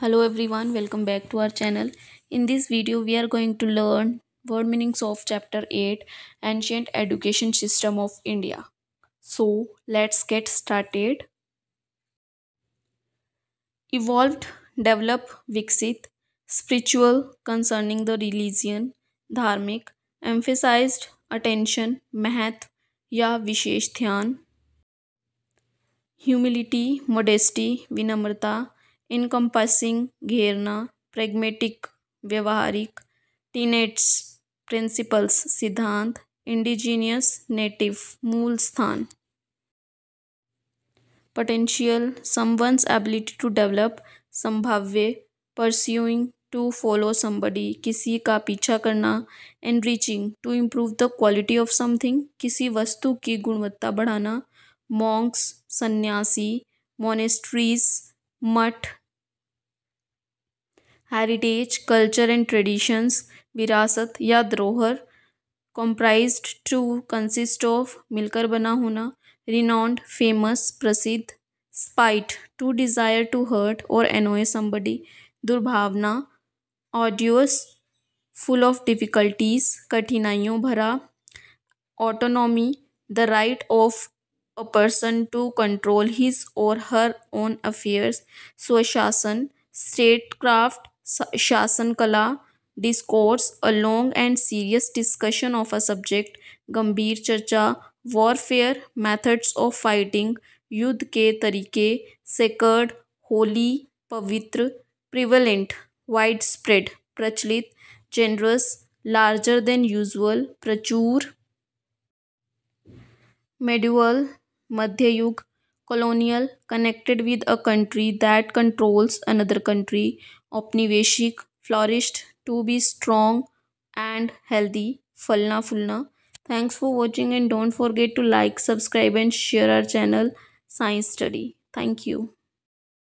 hello everyone welcome back to our channel in this video we are going to learn word meanings of chapter 8 ancient education system of india so let's get started evolved develop viksit spiritual concerning the religion dharmic emphasized attention mahat ya विशेष humility modesty vinamrata encompassing घेरना pragmatic व्यवहारिक tenets principles सिद्धांत indigenous native मूल स्थान potential someone's ability to develop संभाव्य pursuing to follow somebody किसी का पीछा करना and enriching to improve the quality of something किसी वस्तु की गुणवत्ता बढ़ाना मॉन्क्स सन्यासी मोनेस्ट्रीज मठ हेरिटेज कल्चर एंड ट्रेडिशंस विरासत या धरोहर कॉम्प्राइज टू कंसिस्ट ऑफ मिलकर बना होना रिनॉन्ड फेमस प्रसिद्ध spite to desire to hurt or annoy somebody दुर्भावना ऑडियोस फुल ऑफ डिफ़िकल्टीज कठिनाइयों भरा autonomy the right of a person to control his or her own affairs स्वशासन statecraft शासन कला discourse a long and serious discussion of a subject गंभीर चर्चा warfare methods of fighting युद्ध के तरीके सेकर्ड होली पवित्र प्रिवलेंट वाइड स्प्रेड प्रचलित जेनरस लार्जर देन यूजुअल प्रचुर मेडुअल मध्ययुग colonial connected with a country that controls another country opniveshik flourished to be strong and healthy falna fulna thanks for watching and don't forget to like subscribe and share our channel science study thank you